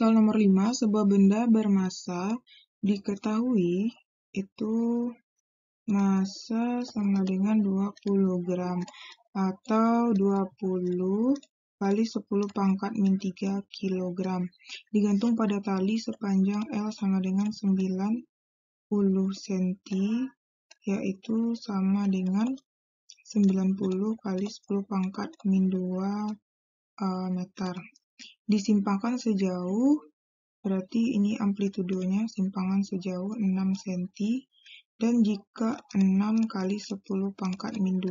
Soal nomor 5, sebuah benda bermasa diketahui itu masa sama dengan 20 gram atau 20 kali 10 pangkat min 3 kg Digantung pada tali sepanjang L sama dengan 90 cm, yaitu sama dengan 90 kali 10 pangkat min 2 uh, eh, meter disimpangkan sejauh berarti ini amplitudonya simpangan sejauh 6 cm dan jika 6 kali 10 pangkat min 2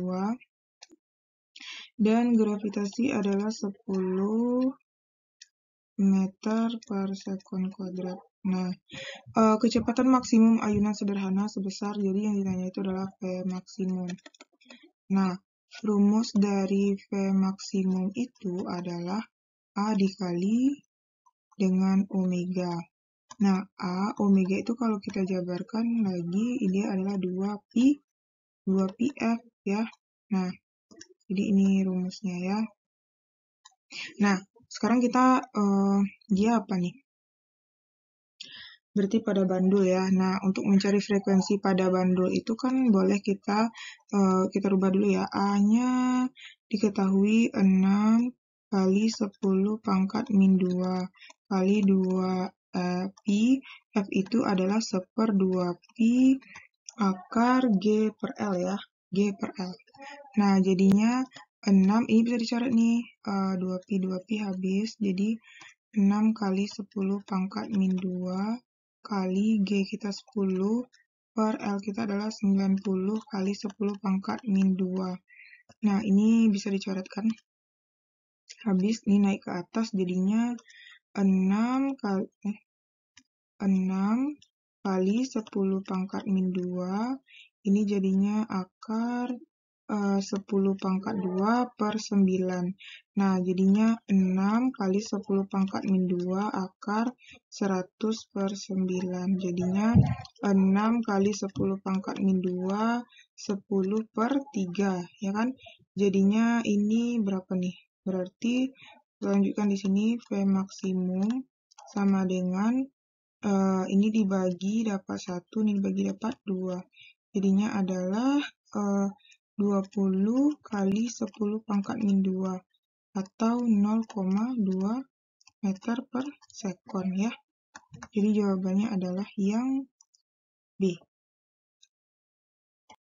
dan gravitasi adalah 10 meter per sekon kuadrat nah eh, kecepatan maksimum ayunan sederhana sebesar jadi yang ditanya itu adalah V maksimum nah rumus dari V maksimum itu adalah A dikali dengan omega. Nah, A, omega itu kalau kita jabarkan lagi, ini adalah 2pi, 2pf ya. Nah, jadi ini rumusnya ya. Nah, sekarang kita, uh, dia apa nih? Berarti pada bandul ya. Nah, untuk mencari frekuensi pada bandul itu kan boleh kita, uh, kita rubah dulu ya. A-nya diketahui 6 kali 10 pangkat min 2 kali 2 eh, pi f itu adalah seper 2 pi akar g per l ya g per l nah jadinya 6 ini bisa dicoret nih eh, 2 pi 2 pi habis jadi 6 kali 10 pangkat min 2 kali g kita 10 per l kita adalah 90 kali 10 pangkat min 2 nah ini bisa dicoretkan habis ini naik ke atas jadinya 6 kali eh, 6 kali 10 pangkat min 2 ini jadinya akar eh, uh, 10 pangkat 2 per 9 nah jadinya 6 kali 10 pangkat min 2 akar 100 per 9 jadinya 6 kali 10 pangkat min 2 10 per 3 ya kan jadinya ini berapa nih Berarti lanjutkan di sini V maksimum sama dengan uh, ini dibagi dapat 1, ini dibagi dapat 2. Jadinya adalah eh, uh, 20 kali 10 pangkat min 2 atau 0,2 meter per sekon ya. Jadi jawabannya adalah yang B.